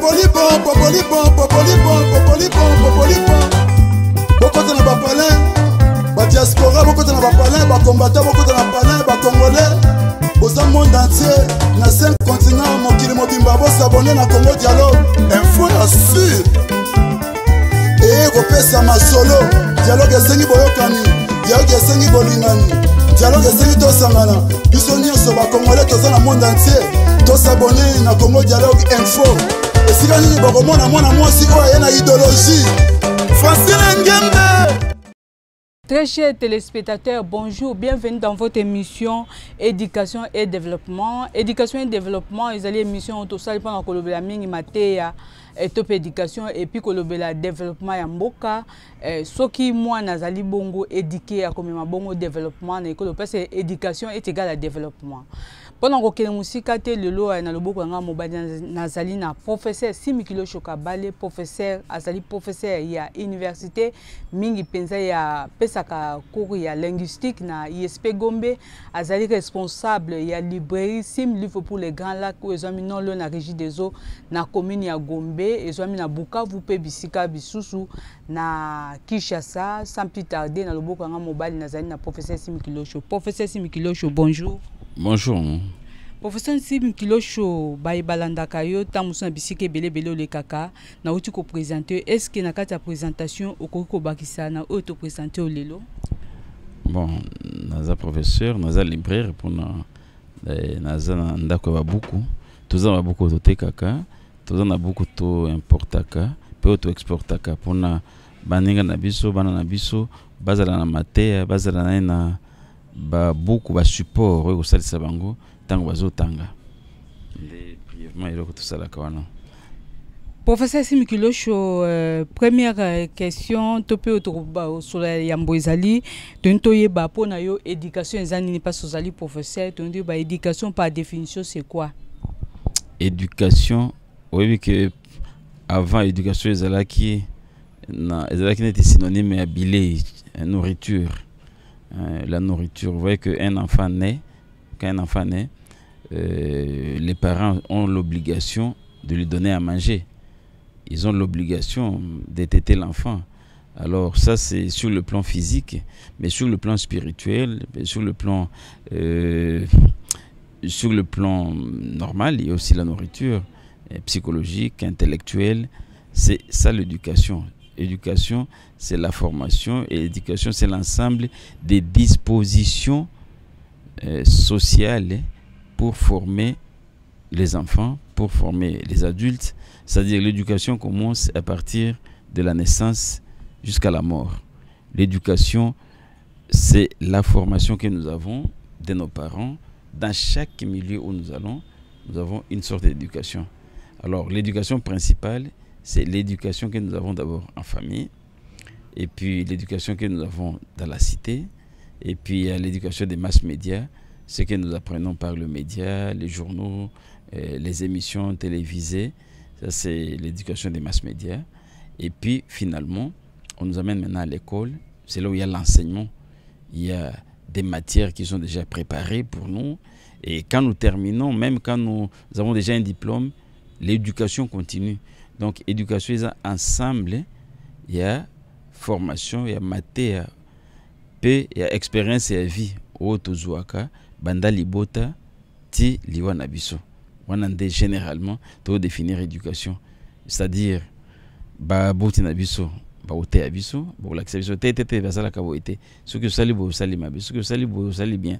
popolibon popolibon popolibon popolibon popolibon bokota na bapalin badiaspora bokota na bapalin bakombata bokota na palin bakongolais boza monde entier na 5 continent mokili mobimba bosabone na congo dialogue info ya sur eye eh, kopesa masolo dialogue esengi boyokani dialogue esengi bolingani dialogue esengi tosangana biso nyonso bakongole toza na monde entier tosabone na congo dialogue info esika nini bakomona mwana mwasi oyo aye na idéologie francine ngende Très chers téléspectateurs, bonjour, bienvenue dans votre émission Éducation et Développement. Éducation et Développement, ils allaient émission tout ça, ils pendant que la mingi matéa et top éducation et puis que la développement ya mboka ce eh, qui moi nazali bongo éduqué à comme ma bongo développement et que le passé éducation est égal à développement. mpona kokende mosika te lelo eh, na loboko yanga mobali nazali na professeur simikilo shoka bale professeur azali professeur ya université mingi mpenza ya pesaka cours ya linguistique na isp gombe azali responsable ya librairie sim livre pour les grands lac oyo ezwami nolo na régie des eaux na commune ya gombe ezwami na bukavu mpe bisika bisusu na kinshasa sans plus tarder na loboko yanga mobali nazali na professeur simikilosho professeur simikilosho bonjour bonjour professeur nsim kilosho baye balandaka yo ntango mosusu na bisika ebelebele olekaka nauti koprésente yo est ce ke na kati ya présentation okoki kobakisa na oyo toprésente yo lelo bon naza professeur naza libraire mpona eh, naza na ndako ya babuku toza na babuku oyo totekaka toza na buku toimportaka mpe oyo toexportaka mpona baninga na biso bana na biso bazala na mateya bazala nani na babuku basupport oyo kosalisa bango ntango bazotanga nde brièvement eloko tosalaka wana professeur simi kilosho euh, première euh, question to mpe tokosolola yambo ezali toni toyeba mpo pona yo éducation eza nini pas ozali professeur toni ba éducation par définition c'est quoi éducation oyebi ke avant éducation ezalaki ezalaki n'était synonyme à bilei nourriture euh, la nourriture. Vous voyez qu'un enfant naît, quand un enfant naît, les parents ont l'obligation de lui donner à manger. Ils ont l'obligation d'étêter l'enfant. Alors ça, c'est sur le plan physique, mais sur le plan spirituel, sur le plan, euh, sur le plan normal, il y a aussi la nourriture euh, psychologique, intellectuelle. C'est ça l'éducation éducation, c'est la formation et l'éducation, c'est l'ensemble des dispositions euh, sociales pour former les enfants, pour former les adultes. C'est-à-dire l'éducation commence à partir de la naissance jusqu'à la mort. L'éducation, c'est la formation que nous avons de nos parents. Dans chaque milieu où nous allons, nous avons une sorte d'éducation. Alors l'éducation principale, c'est l'éducation que nous avons d'abord en famille, et puis l'éducation que nous avons dans la cité, et puis l'éducation des masses médias, ce que nous apprenons par le média, les journaux, euh, les émissions télévisées, ça c'est l'éducation des masses médias. Et puis finalement, on nous amène maintenant à l'école, c'est là où il y a l'enseignement, il y a des matières qui sont déjà préparées pour nous, et quand nous terminons, même quand nous avons déjà un diplôme, l'éducation continue donc éducation ont ensemble a formation il y a p, il y a expérience ya vie oyo tozwaka banda libota ti liwa na biso wana généralement, généralement définir éducation c'est-à-dire baboti na biso baoteya biso bakolakisa biso te te te basalaka boye te soki osali boye osali mabe soki sali, boye sali bien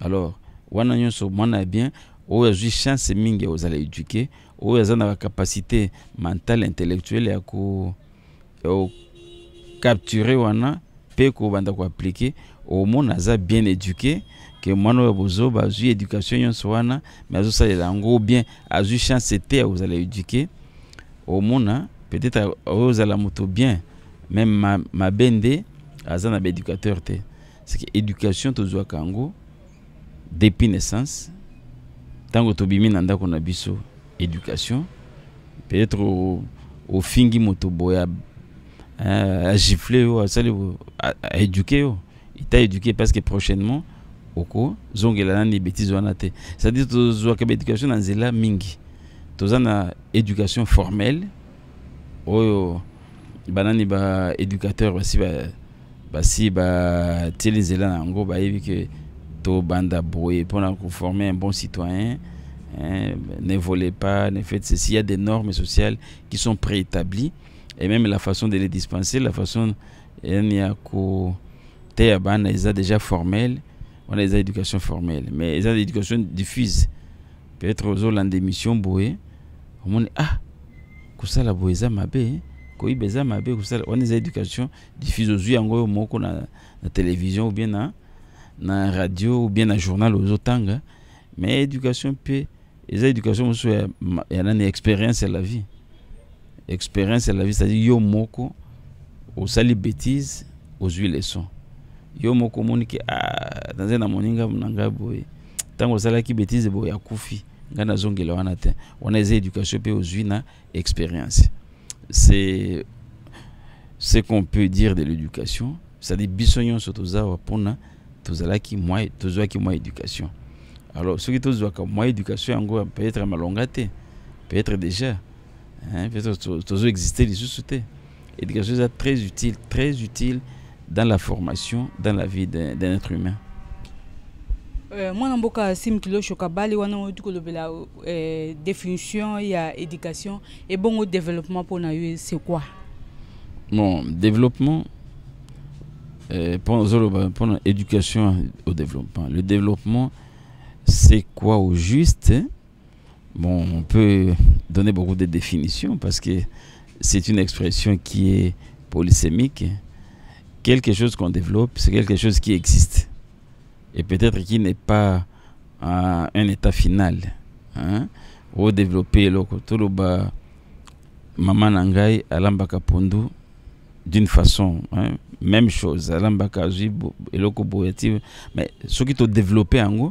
alors wana nyonso mwana ya bien oyo azwi chance mingi ya kozala éduke oyo aza na bakapasité mentale intellectuelle ya kocapture wana mpe kobanda koaplike omona aza bien éduqué ke mwana oyo bozoba azwi éducation nyonso wana me azosalela yango bien azwi chance te ya kozala éduqué omona peut-être oyo ozala moto bien même mabe nde aza na baéducateur te que éducation tozwaka yango depuis naissance ntango tobimi na ndako na biso éducation, peut-être au, fingi motoboya, hein, à gifler, ou oh, à, à éduquer. Oh. Il t'a éduqué parce que prochainement, oko zongela nani bêtises wana c'est-à-dire une éducation en zela mingi tozana na éducation formelle oyo oh, banani baéducateur basi basi batieli zela na yango que to tobanda boye pour former un bon citoyen Hein, ne volez pas, ne faites ceci. Il y a des normes sociales qui sont préétablies et même la façon de les dispenser, la façon hein, a déjà formel. on a des éducations formelles, mais des éducations diffuses. Peut-être aux Hollandais d'émission on dit ah, ça la ça on a des éducations diffuses aux yeux en moko la télévision ou bien na hein, la radio ou bien un journal aux autres mais éducation peut eza éducation monsieur, ya, a une expérience à la vie expérience à la vie c'est-à-dire yo moko osali bétise ozwi leçon yo moko moni ke ah, dans moninga na ngai boye ntango osalaki bétise boye akufi ngai nazongela wana te On a éducation puis ozwi na expérience c'est ce qu'on peut dire de l'éducation c'est-à-dire biso nyonso pona, tozala ki moi, mwa ki moi éducation alors ce qui soki tozwaka moi éducation yango peut-être malongate peut-être déjà hein, peut-être exister les te éducation eza très utile très utile dans la formation dans la vie d'un être humain euh, moi mboka sim kilosho kabale wana oti kolobela définition il y a éducation et bon au développement pour yo c'est quoi bon développement euh, pour, pour éducation au développement le développement c'est quoi au juste hein? Bon, on peut donner beaucoup de définitions parce que c'est une expression qui est polysémique. Quelque chose qu'on développe, c'est quelque chose qui existe et peut-être qui n'est pas euh, un état final. Hein? développer l'oko maman d'une façon hein? même chose mais ce qui te développé en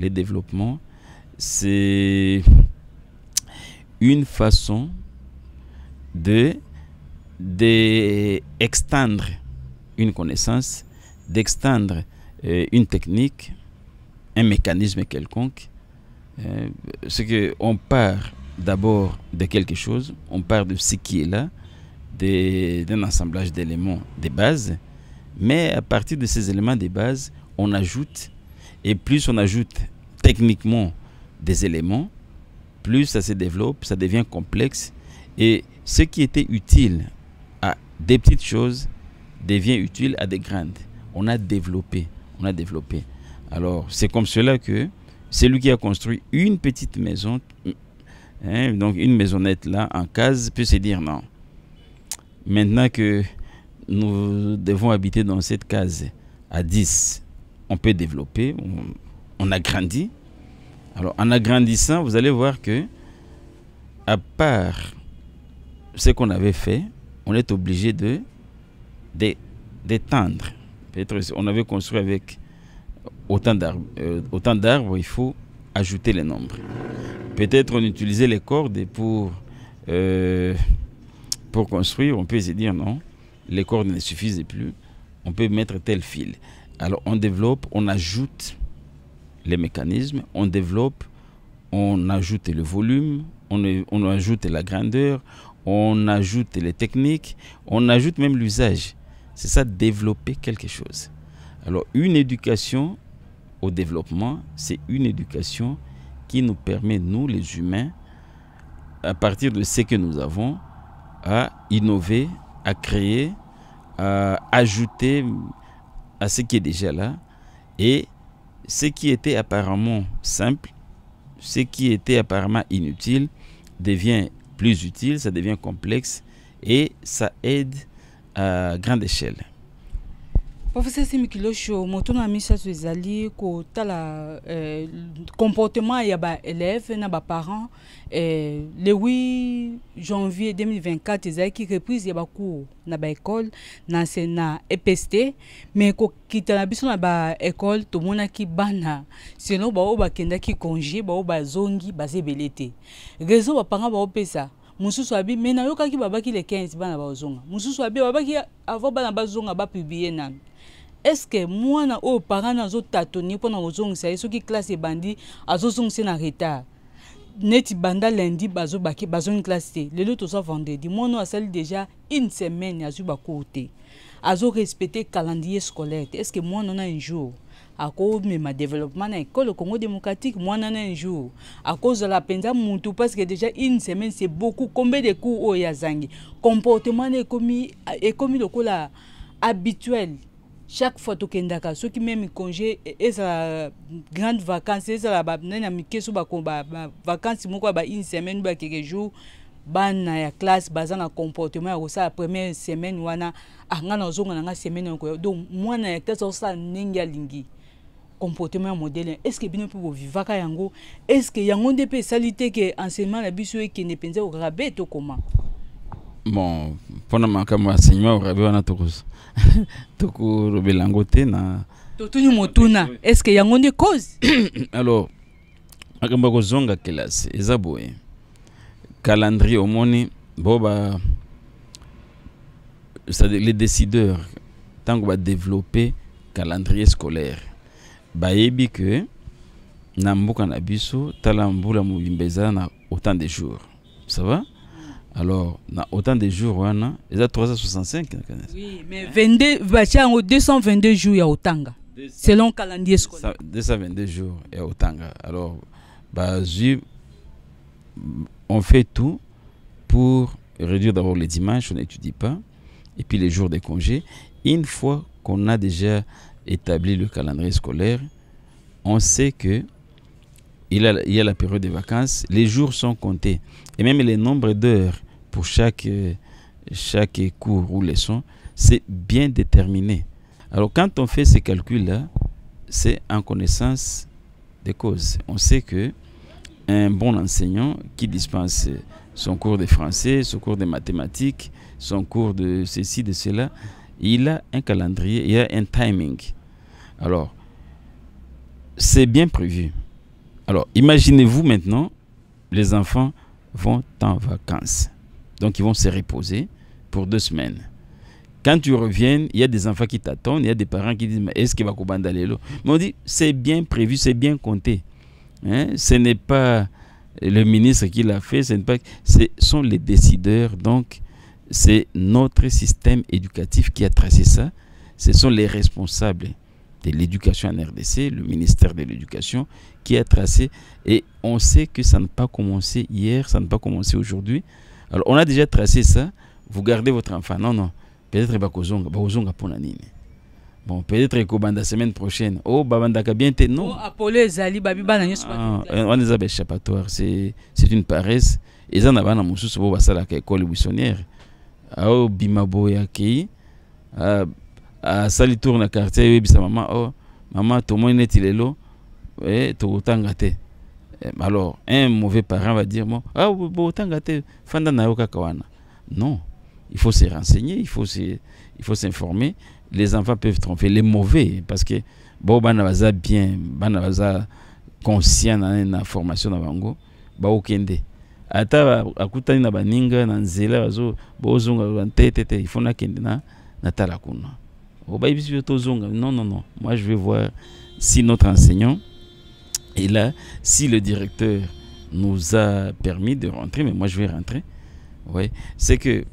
Le développements, c'est une façon de d'extendre une connaissance, d'extendre euh, une technique, un mécanisme quelconque. Euh, que on part d'abord de quelque chose, on part de ce qui est là, d'un assemblage d'éléments de base, mais à partir de ces éléments de base, on ajoute et plus on ajoute techniquement des éléments, plus ça se développe, ça devient complexe. Et ce qui était utile à des petites choses devient utile à des grandes. On a développé, on a développé. Alors c'est comme cela que celui qui a construit une petite maison, hein, donc une maisonnette là en case, peut se dire non. Maintenant que nous devons habiter dans cette case à 10, on peut développer, on, agrandit. Alors en agrandissant, vous allez voir que, à part ce qu'on avait fait, on est obligé de d'étendre. Peut-être on avait construit avec euh, autant d'arbres, il faut ajouter les nombres. Peut-être on utilisait les cordes pour euh, pour construire, on peut se dire non, les cordes ne suffisent plus, on peut mettre tel fil. Alors on développe, on ajoute les mécanismes, on développe, on ajoute le volume, on, on ajoute la grandeur, on ajoute les techniques, on ajoute même l'usage. C'est ça, développer quelque chose. Alors une éducation au développement, c'est une éducation qui nous permet, nous les humains, à partir de ce que nous avons, à innover, à créer, à ajouter à ce qui est déjà là et ce qui était apparemment simple, ce qui était apparemment inutile devient plus utile, ça devient complexe et ça aide à grande échelle. professeur simikilosho motuna misato ezali kotala eh, comportement ya baélève na baparent eh, le 8 janvier 2024 ezalaki reprise ya bacours na baekole na se na epst mais kokita na biso na baekole tomonaki bana selon baoyo bakendaki congé baoyo bazongi baza ebele te réseau baparent baopesa mosusu abi me nayokaki babaki le 15 bana bazonga mosusu abi babaki avant bana bazonga bapublie nanu estce mwana oyo parent na azotatoni mpo na kozongisa ye soki classe ebandi azozongisa ye na retard neti banda lundi bazobaki bazongi classe te lelo toza vendredi mwana oyo asali déjà une semaine azwi bakour te azorespecte calendrier scolaire te estce mwana na un jour akomema développement na ekolo congo démocratique mwana na un jour akozala mpenza mutu parce que déjà une semaine c'est beaucoup combien de cours oyo azangi comportement na ekomi lokola habituel chaque fois tokendaka soki meme congé ezala grande vacance ezala banani ya mike so bakoma bavacance moko ya ba une semaine ou quelques jours na ya classe baza na comportement ya la première semaine wana anga ah, nazonga na nga semaine donc moi na classe ça, n'inga lingi comportement modèle est ce que bino vivre bovivaka yango est ce que yango nde salité que te la biso et biso ne mpenza au be comment bon mpona makambo ya enseignement on a tokozwa tokolobela yango te na totuni motuna y yango nde cause alors makambo ya kozonga kelasi eza boye calendrier omoni bo ba cest les décideurs ntango badéveloppe calendrier scolaire bayebi que na mboka na biso tala mbula mobimba ezala na autant de jours ça va alors autant de jours il y a 365 a 365. oui mais 22 jours il 222 jours autant. otanga selon calendrier scolaire 222 jours a autant. alors bah, on fait tout pour réduire d'abord les dimanches on n'étudie pas et puis les jours des congés une fois qu'on a déjà établi le calendrier scolaire on sait que il y, a, la période des vacances, les jours sont comptés. Et même les nombres d'heures pour chaque, euh, chaque cours ou leçon, c'est bien déterminé. Alors quand on fait ces calculs-là, c'est en connaissance des causes. On sait que un bon enseignant qui dispense son cours de français, son cours de mathématiques, son cours de ceci, de cela, il a un calendrier, il a un timing. Alors, c'est bien prévu. Alors, imaginez-vous maintenant, les enfants vont en vacances. Donc, ils vont se reposer pour deux semaines. Quand tu reviens, il y a des enfants qui t'attendent, il y a des parents qui disent, est-ce qu'il va là Mais on dit, c'est bien prévu, c'est bien compté. Hein? Ce n'est pas le ministre qui l'a fait, ce sont les décideurs. Donc, c'est notre système éducatif qui a tracé ça. Ce sont les responsables de l'éducation en RDC, le ministère de l'éducation, qui a tracé. Et on sait que ça n'a pas commencé hier, ça n'a pas commencé aujourd'hui. Alors, on a déjà tracé ça. Vous gardez votre enfant. Non, non. Peut-être Bakozonga. Bakozonga pour la Bon, peut-être la semaine prochaine. Oh, Babandaka bien été. Non. Oh, Zali, Ah, on échappatoires. C'est une paresse. Et ça, on a pas de ça, pour la école buissonnière. Ah, oh, Bimaboya, Kei. Ah, asali ah, tour na quartier ayebisa mama il oh, mama tomoni neti e, tout autant te eh, alors un mauvais parent va dire bon ah botanga te fanda na yoka kawana wana non il faut se renseigner il faut se, il faut s'informer les enfants peuvent tromper les mauvais parce que bon bana baza bien bana baza conscient dans la formation na bango baokende ata akutani na baninga na nzela bazo bozonga te tete tete il faut kende na natala kuna non, non, non. Moi, je vais voir si notre enseignant est là, si le directeur nous a permis de rentrer, mais moi, je vais rentrer. Ouais. C'est que,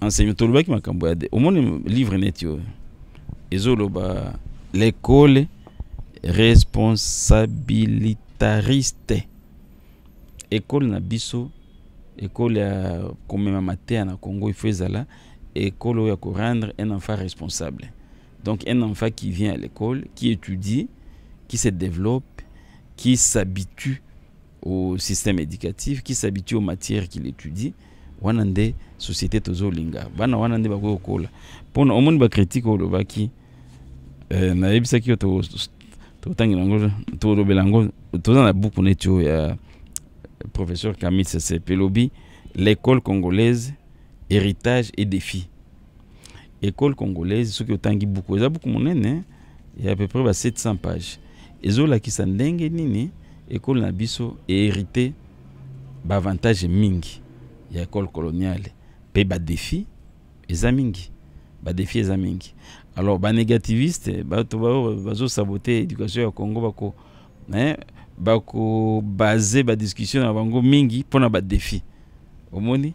enseignant Toloba qui m'a au moins le livre net, l'école responsabilitariste. École Nabiso, école comme ma Maté, à Congo, il faut là école ya rendre un enfant responsable donc un enfant qui vient à l'école qui étudie qui se développe qui s'habitue au système éducatif qui s'habitue aux matières qu'il étudie c'est la société tozolinga bana wana nde bakoki kokola mpona omoni bakritike oyo olobaki euh, nayebisaki yo totangela na professeur camille sese l'école congolaise héritage et défi école congolaise a beaucoup buku monde, hein. il y a à peu près 700 bah, pages qui ezolakisa ndenge nini école na biso ehérité baavantage mingi a école coloniale mpe badefi défis mingi et bah, ça mingi alors banégativiste ils bao saboter l'éducation au congo bako eh, hein, bakobaze bah, discussion na bango mingi défis. Au moni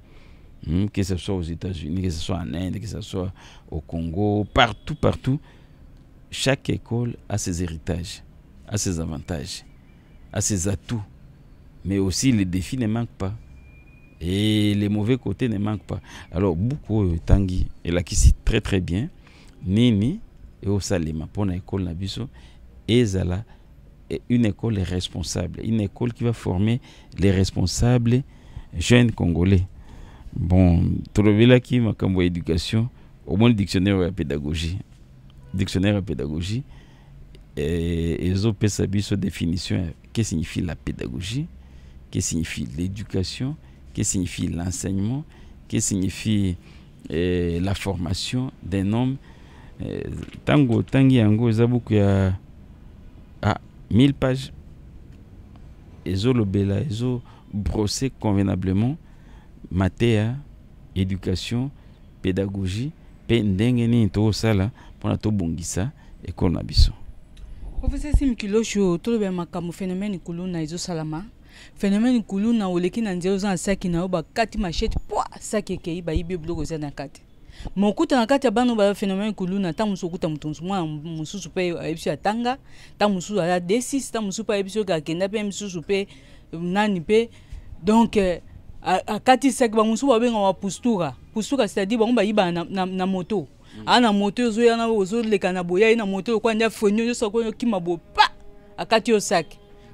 Hmm, que ce soit aux États-Unis, que ce soit en Inde, que ce soit au Congo, partout, partout, chaque école a ses héritages, a ses avantages, a ses atouts. Mais aussi, les défis ne manquent pas. Et les mauvais côtés ne manquent pas. Alors, beaucoup Tanguy, et là, qui cite très très bien, Nini, et au Salima, pour l'école Nabiso, Ezala, une école responsable, une école qui va former les responsables jeunes congolais. Bon, trouver là qui m'a comme éducation, au moins le dictionnaire la pédagogie. Dictionnaire la pédagogie, et ils ont sa définition. Qu'est-ce signifie la pédagogie Qu'est-ce signifie l'éducation Qu'est-ce signifie l'enseignement Qu'est-ce signifie eh, la formation d'un homme eh, Tango, tangi ango buku ya à ah, 1000 pages. Ezo lobela, ezo brosser convenablement. mateya éducation pédagogie mpe ndenge nini tokosala mpona tobongisa ekolo na biso professeur sim kilosho toloba makambo phénomène kuluna ezosalama phénomène kuluna oleki na nzela oza na saki na yo bakati machete pwa saki ekei bayibi biloko eza na kati mokuta na kati ya bana baya phénomène kuluna ntan mosusu okuta moto mosu mwana mosusu mpe ayebisi atanga ntan mosusu aza d6 ntan mosusu mpe ayebisi oyoka akenda mpe mosusu mpe nani mpe donc euh, akati sek bamosusu babengaka bapustuka pustuka c'est-à-dire bango bayibaka na, na, na moto mm. aa na moto ozoya na ozoleka na boya ye na moto okoya ndia freni ozosakoa okima bo pa akati yo sak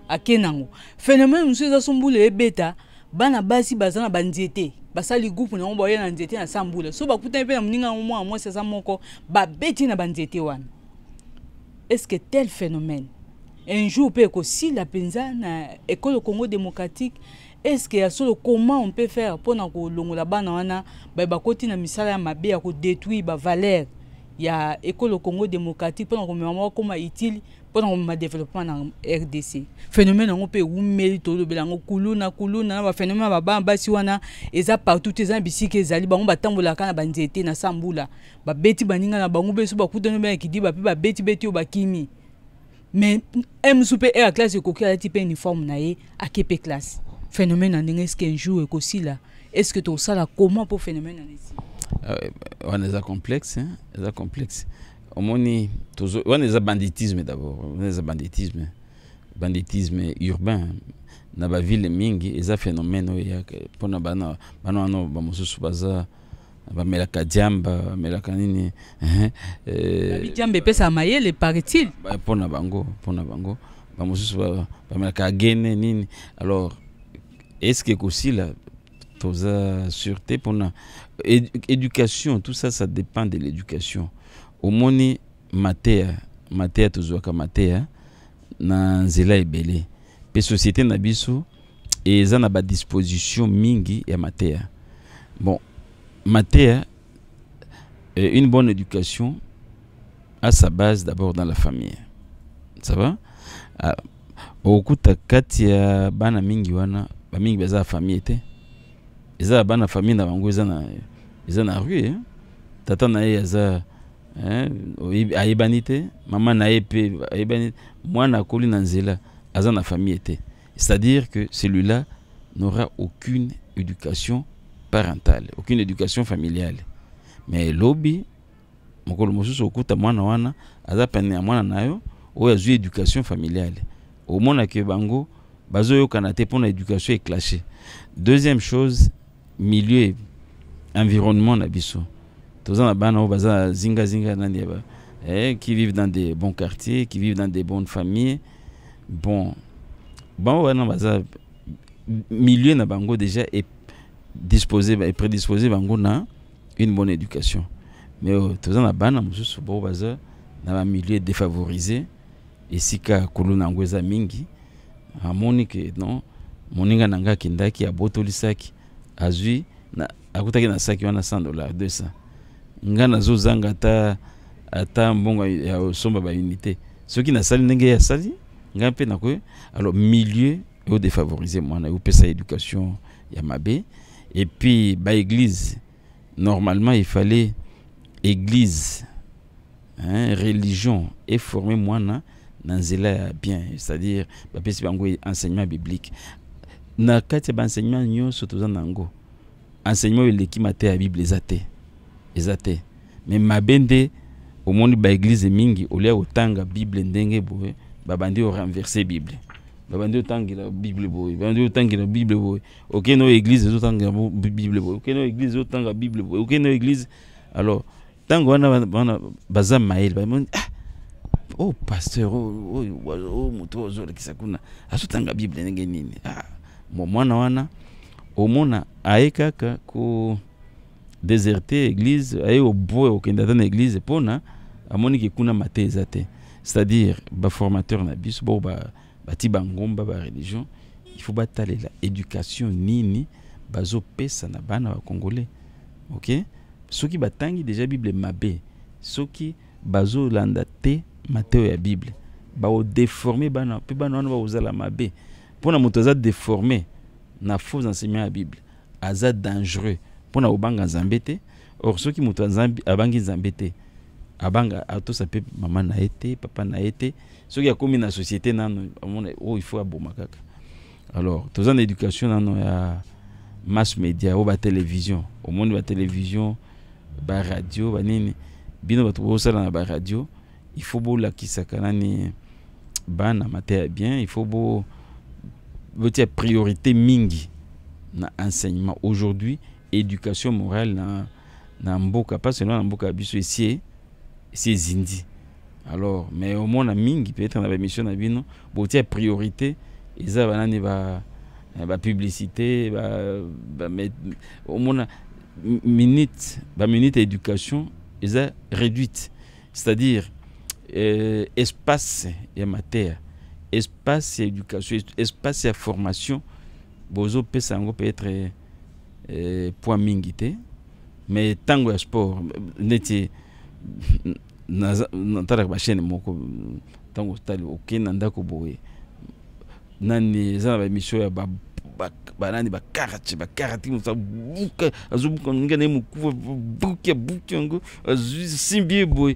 ake nango phénomène mosusu eza so mbula ebeta bana basi baza na banzete basali groupe nango baya na nzete na sa mbula so bakutani mpe na moninga yango mwana mwasi aza moko babeti na banzete wana est ce que tel phénomène un jour mpe ekosila mpenza na ekolo congo démocratique estce ya solo comment on peut faire mpona kolongola bana wana baye bakoti na misala ya mabe ya kodétruire bavaleur ya ekolo congo démocratique mpona komema moko koma utile mpona komema développement na rdc phénomène yango mpe ewumeli tolobela yango kuluna kuluna na baphénomène ya babana basi wana eza partout te eza na bisika ezali bango batambolaka na banzete na sambula babeti baninga na bango mpe so bakutani mpe na kidiba mpe babeti beti oyo bakimi mais msu mpe r classe ekoki alati mpe uniforme na ye ake mpe classe phénomène na est est-ce jour tout ça là comment pour phénomène na euh, hein, on est complexe est complexe On on est banditisme d'abord On banditisme banditisme urbain na ville mingi un phénomène Il y a bana bana va bah, baza bamelaka diamba melaka nini hein, hein, euh, diamba epesaka mayele bah, pour na bango bango bah, nini alors est-ce que aussi la toza sûreté pendant éducation tout ça ça dépend de l'éducation au omoni mateya mateya tozwaka là na nzela ebele mpe société na biso eza na disposition mingi ya mateya bon mateya euh, une bonne éducation a sa base d'abord dans la famille ça va okota kati ya bana mingi wana bamingi baza ben, ya famille te eza ya bana famille na bango na, eza na rue hein. tata na ye aza hein, Maman na ye mpe ayebani mwana akoli na nzela aza na famille était. c'est-à-dire que celui-là n'aura aucune éducation parentale aucune éducation familiale mais elobi mokolo mosusu okuta mwana wana aza pene ya mwana na yo oyo eu éducation familiale que bango kanate pour l'éducation éducation clashé deuxième chose milieu environnement na biso toza bana zinga baza na zinga nani eh, qui vivent dans des bons quartiers qui vivent dans des bonnes familles bon bango wana baza milieu na bango déjà est disposé est prédisposé bango na une bonne éducation mais oyo oh, toza na bana mosusu bao baza na milieu défavorisé ka kolo na mingi amoni monique non moninga na ngai akendaki abotolisaki azwi akutaki na saki wana 100 dollar 200 ngai nazozanga ata ata mbongo ya osomba baunité soki nasali ndenge ye asali ngai mpe nakoy alors milieu eodéfavorise mwana eopesa éducation ya mabe epuis église normalement il fallait église hein, religion eforme mwana na nzela bien c'est-à-dire bapesi bango e, enseignement biblique na kati ya enseignement nyonso toza na enseignement biblique. eleki mateya bible eza te mais te au monde nde omoni baeglize mingi olia kotanga bible ndenge boye babandi orenverse bible babandi la bible boye babandi la bible oké okende église eglize ezotangela bible boye okende oyo eglize ezotanga bible boi oké no église alors ntango wana baza mayele bamoni ah oh pasteur oh mutu oh, oyo oh, oh, ozolakisa kuna azotanga bible ndenge nini ah, mwana wana omona aye kaka désertée église aye oboya okenda ata na église mpona amoniki kuna mate eza te c'est-à-dire baformateur na biso bao bati bangomba bareligion ifo batalela éducation nini bazopesa na bana bacongolais ok soki batangi déjà bible mabe soki bazolanda te matéo ya bible baodeforme bana mpe bana wana bakozala mabe Pona moto aza déformer, na faux enseignement ya bible aza dangereux Pona obanga nzambe te or soki moto abangi nzambe te abanga sa pe mama na été papa na été. Soki ya akómi na société nano amona oh, il faut aboma kaka alors toza na éducation nano ya mass média ba télévision, ba radio, baradio nini. bino bato bozosala na radio il faut ifo la ni bana mateya mater bien faut beau votre priorité mingi na enseignement aujourd'hui éducation morale na, na mboka pas seulement na mboka ya biso esie esi ezindi alors mais au omona mingi peut-être na mission na bino votre priorité eza banani ba, ba publicité ba, ba, omona minute ba minute éducation a réduite c'est-à-dire eh, espace ya mateya espace ya éducation espace ya formation bozopesa yango peut-être eh, point mingi te mais ntango ya sport neti natalaka bachaine moko ntango otali okei na ndako boye nani eza na baémission ya banani bakarate bakarate moto abuka azobuka ndenge na ye mokufa buki abuki yango asimbi ye boye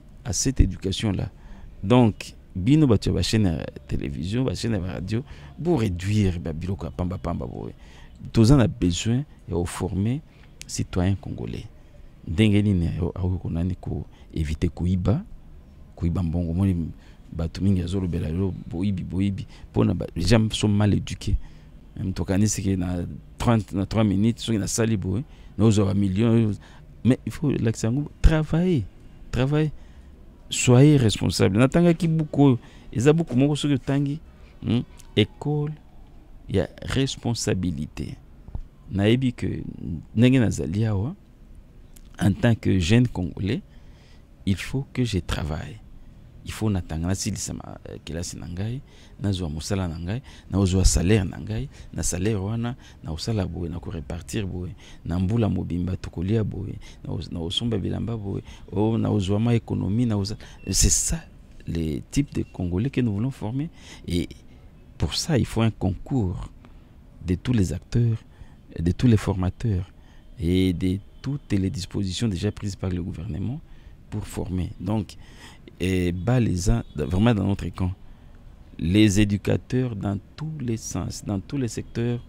à cette éducation-là. Donc, bino bato ba chaîne télévision ba chaîne radio pour réduire ba biloko ya pamba pamba boye toza na besoin ya former citoyen congolais ndenge nini akoki konani koevite koyiba koyiba mbongo omoni bato mingi azolobela yo boyibi boyibi mpona deja so mal éduqués éduqué tokanisi ke na 30 na 3 minutes soki nasali boye avons bamillion mais il faut lakisa yango travailler travailler soyez responsable Natanga buku oyo eza buku moko soki hmm? ekole ya responsabilité Naibi ke ndenge nazali awa en tant que jeune congolais il faut que je travaille natangana natanganasi kelasi euh, na ngai nazwa musala na ngai nazwa salaire na ngai na salaire wana usala boye na korepartir boye na mbula mobimba tokolia boye na bilamba oh, na naozwa ma économie c'est ça le types de congolais que nous voulons former et pour ça il faut un concours de tous les acteurs de tous les formateurs et de toutes les dispositions déjà prises par le gouvernement pour former. Donc, et bas les vraiment dans notre camp. Les éducateurs, dans tous les sens, dans tous les secteurs,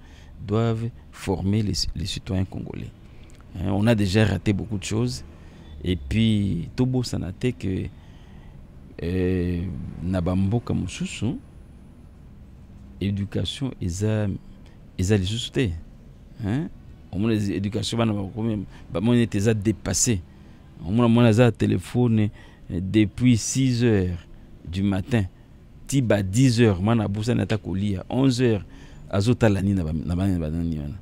doivent former les, les citoyens congolais. Hein, on a déjà raté beaucoup de choses. Et puis, tout n'a été que euh, Nabamboka éducation, ils a les Hein? Au moins, l'éducation, on est déjà dépassé omona mwana aza eh, depuis 6 heures du matin tiba 10 heures mwana ta ko kolia 11 heures azotala nini na banani wana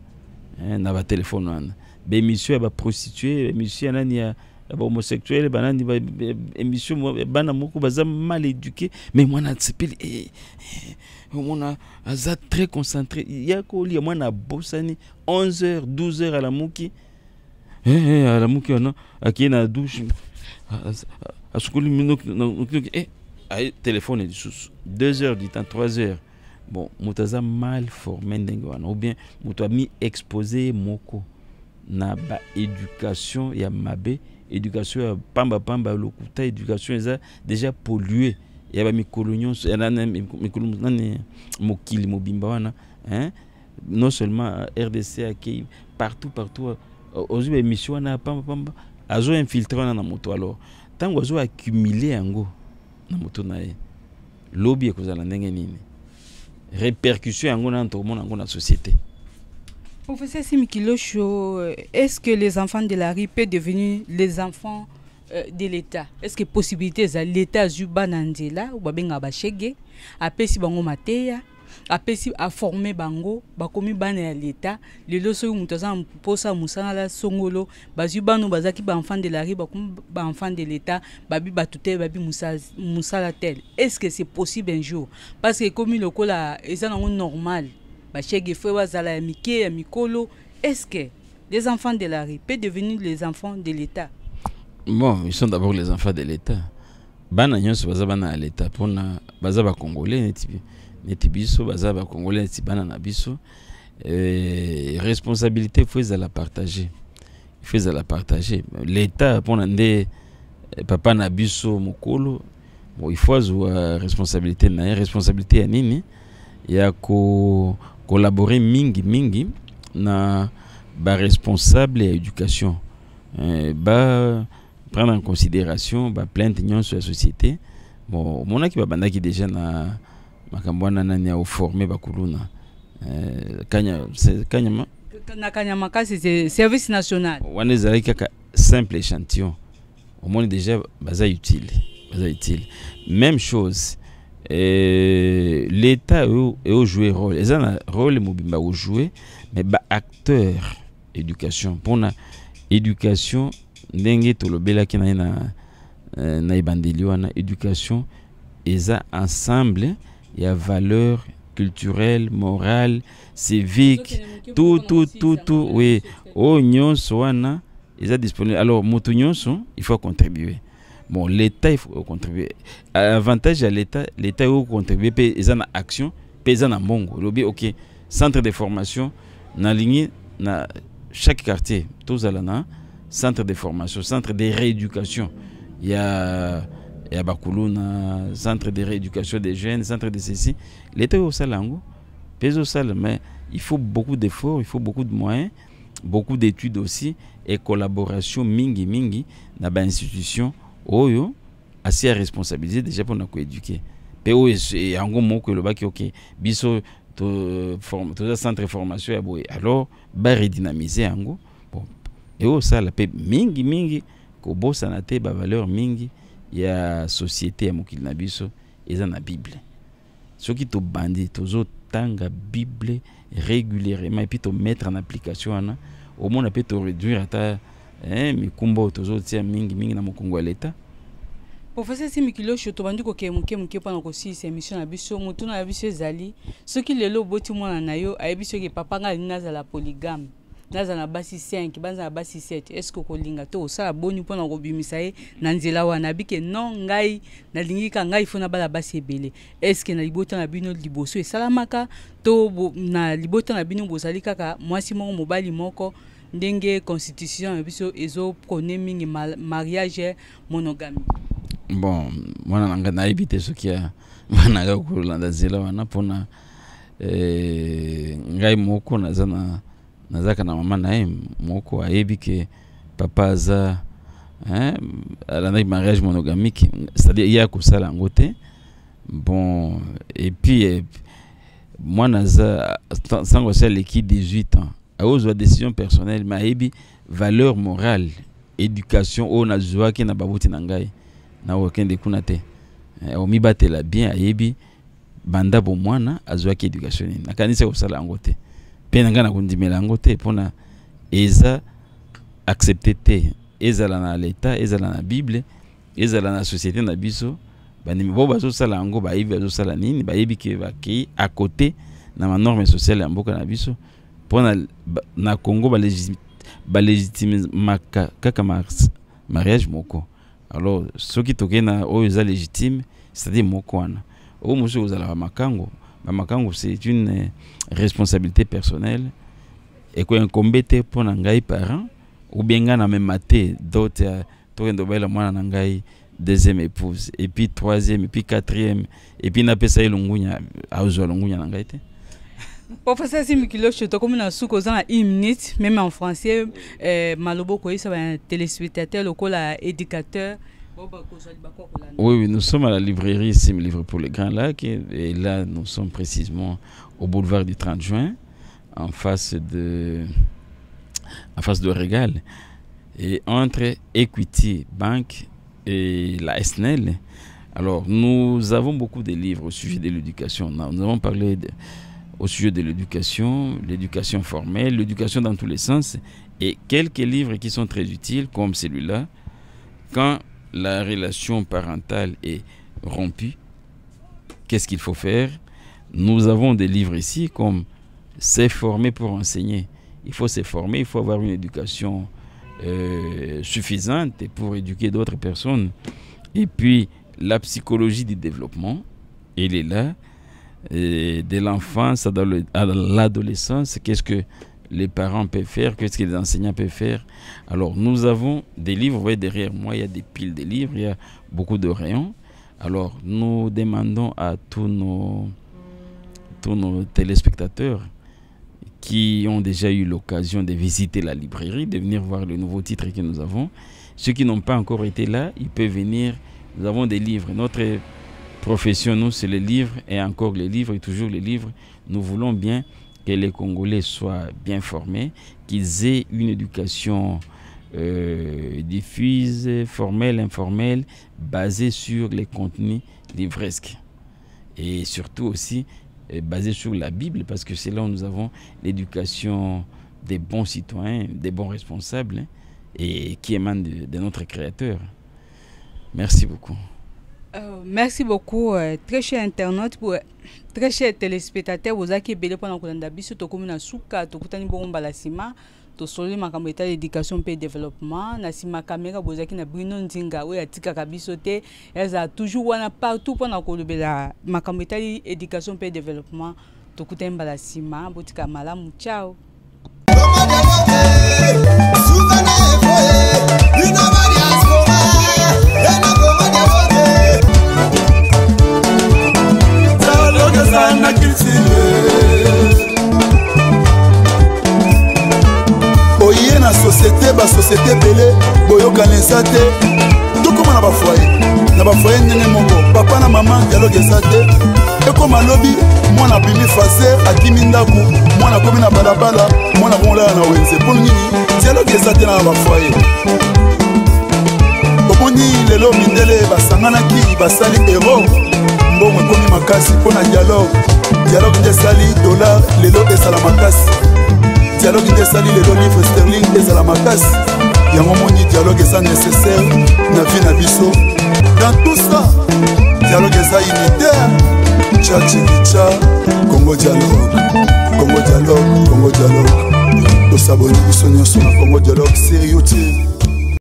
eh, na batelefone wana baémission ya ba émission ya nani ya bahomosexuel banani émission bana moko baza mal éduqué mais mwana asepeli eh, omona azat très concentré ya kolia mwana abosani 11 heures 12 heures à la alamuki eh eh mwanamke akienda dush asukuli telefone lisusu deux heures du temps trois heures bon moto aza mal formé ndenge wana ou bien moto ami exposé moko na baéducation ya mabe éducation ya pamba lokuta éducation eza déjà pollué ya bamikolo nyonso nani mokili mobimba wana hein. non seulement euh, rdc akei partout partout ozwi bémission pamba pamba azo infiltrer na moto alors azo accumuler yango na moto na ye lobi ekozala ndenge nini répercussion yango to mona yango na société professeur simikilosho euh, est-ce que les enfants de la rue peut devenir les enfants euh, de l'état est-ce que possibilité ezali l'état azwi bana nzela babengaka bashege apesi bango mateya a a former bango bakomi bana ya leta lelo soki moto za mposa la songolo bazwi bano ba enfant de la rue ba enfant de l'État, babi bato ba babi musala tel. est ce que c'est possible un jour parce que comme lokola eza nango normal bachege fre bazala ya mike ya mikolo est ce que les enfants de la rue peut devenir les enfants de l'état bon ils sont d'abord les enfants de l'état bana nyonso baza bana l'état leta bazaba baza neti biso baza bakongole neti bana na biso à eh, responsabilité fo ezala partage fo la partager l'état mpona nde eh, papa na biso mokolo bon, faut euh, responsabilité na responsabilité ya nini ya collaborer mingi mingi na responsable ya éducation euh, ba prendre en considération plainte nyonso ya société bon omonaki babandaki déjà na makambo wana nani bakuluna le eh, kanya c'est service national simple échantillon moins déjà utile utile même chose eh, l'état un rôle ont un rôle mobimba jouer mais acteur éducation éducation ndenge tolobelaki na eh, na, na éducation eza ensemble il y a valeur culturelle, morale, civique, tout, tout, tout, tout. Oui, au oh, Nyonsoana ils sont disponibles. Alors, il faut contribuer. Bon, l'État, il faut contribuer. Avantage à l'État, l'État, il faut contribuer. Ils ont une action, ils ont un bons. ok, centre de formation, dans chaque quartier, tous à centre de formation, centre de rééducation. Il y a y a Bakuluna, centre de rééducation des jeunes, centre de ceci. L'État au Salango, il faut beaucoup d'efforts, il faut beaucoup de moyens, beaucoup d'études aussi et collaboration mingi mingi dans l'institution Oyo, assez à responsabiliser déjà pour nous éduquer. Pe oyo yango moko elobaki ok biso tout centre de formation ya il alors redynamiser yango bon mingi, mpe mingimingi kobosana te valeurs, mingi, mingi ya société ya mokili na biso eza na bible soki tobandi tozotanga bible régulièrement epuis tomettre en application wana omona mpe toréduire ata eh, mikumba oyo tozotia mingimingi na mokongo ya leta professeur si mikili oyo tobandi kokee moke moke mpona kosilisa émission na biso motuna ya biso ezali soki lelo oboti mwana na yo ayebi soki papa ngai azali nazala polygame naza na basi 5 baza na basi 7 est ce que okolinga to osala boni mpona kobimisa ye na nzela wana abike non ngai nalingi ka ngai mpona bala basi ebele est ce que na libota na bino liboso esalamaka to na libota na bino bozali kaka mwasi moko mobali moko ndenge constitution na biso ezopone mingi mariage monogami bon mwana na ngai nayebi te soki mwana ngai okolanda nzela wana mpona eh, ngai moko naza na nazaka na mama na moko ayebi ke papa aza hein, alandaki mariage monogamique c'est-à-dire ye akosala yango te bon epuis eh, mwana aza ntango asi aleki 18 ans akozwa décision personnelle me ayebi valeur morale éducation oyo oh, nazwaki na baboti na ngai nakokende kuna te la bien ayebi banda bomwana azwaki éducation nini nakanisi akosala yango te mpe na ngai nakondimela yango te mpona eza accepte te ezala na leta ezala na bible ezala na société na biso bandimi bo bazosala yango bayebi bazosala nini bayebi ke bakei akote na banorme sociale ya mboka na biso mpona na congo balegitimaka kaka mariage moko alors soki tokei na oyo eza légitime c'est-à-dire moko wana oyo mosusu kozala bamakango à c'est une euh, responsabilité personnelle. Et on combat pour les parents, ou bien on a même maté d'autres, une euh, deuxième épouse, et puis troisième, et puis quatrième, et puis on ça Lungunya, Aouzwa Lungunya Nangai. Professeur je suis comme dans souk aux à une minute, même en français, euh, Malobo Koïsa, un téléspectateur, local col éducateur. Oui, nous sommes à la librairie Sim Livre pour les Grands Lacs et, là nous sommes précisément au boulevard du 30 juin en face de en face de Régal et entre Equity Bank et la SNEL. Alors, nous avons beaucoup de livres au sujet de l'éducation. Nous avons parlé de, au sujet de l'éducation, l'éducation formelle, l'éducation dans tous les sens, et quelques livres qui sont très utiles, comme celui-là, quand la relation parentale est rompue, qu'est-ce qu'il faut faire Nous avons des livres ici comme C'est formé pour enseigner. Il faut se former, il faut avoir une éducation euh, suffisante pour éduquer d'autres personnes. Et puis, la psychologie du développement, elle est là. de l'enfance à l'adolescence, qu'est-ce que les parents peuvent faire, qu'est-ce que les enseignants peuvent faire. Alors, nous avons des livres, vous voyez derrière moi, il y a des piles de livres, il y a beaucoup de rayons. Alors, nous demandons à tous nos, tous nos téléspectateurs qui ont déjà eu l'occasion de visiter la librairie, de venir voir le nouveau titre que nous avons. Ceux qui n'ont pas encore été là, ils peuvent venir. Nous avons des livres. Notre profession, nous, c'est les livres et encore les livres et toujours les livres. Nous voulons bien les Congolais soient bien formés, qu'ils aient une éducation euh, diffuse, formelle, informelle, basée sur les contenus livresques. Et surtout aussi euh, basée sur la Bible, parce que c'est là où nous avons l'éducation des bons citoyens, des bons responsables, hein, et qui émane de notre Créateur. Merci beaucoup. Euh, merci beaucoup euh, très cher internaute pour euh, très cher téléspectateur bozalaki ebele mpona kolanda biso tokómi na suka tokutani bongo mbala nsima tosololi makambo etali éducation mpe développement na nsima kamera bozalaki na bruno ndinga oyo atikaka biso te azala toujours wana partout mpona kolobela makambo etali éducation mpe développement tokutani mbala nsima botika malamu ciao oye na sosiete basosiete ebele boyokana eza te tokóma na bafoye na bafoye ndenge moko papa na mama dialoge eza te ekóma lobi mwana abimi faser akimi ndako mwana akómi na balabala mwana akongolaka na wenze mpo nini dialoge eza te na bafoye omoni lelo mindele basanganaki basali ero mbongo ekómi makasi mpo na dialoge dialogue nde esali dollar lelo ezala makasi dialogue nde esali lelo livre sterling ezala makasi yango moni dialogue eza nécessaire na vie na biso dans tout ça dialogue eza unitaire chachikicha congo dialogue congo dialogue congo dialogue tosaboni biso nyonso na congo dialogue sérieux tie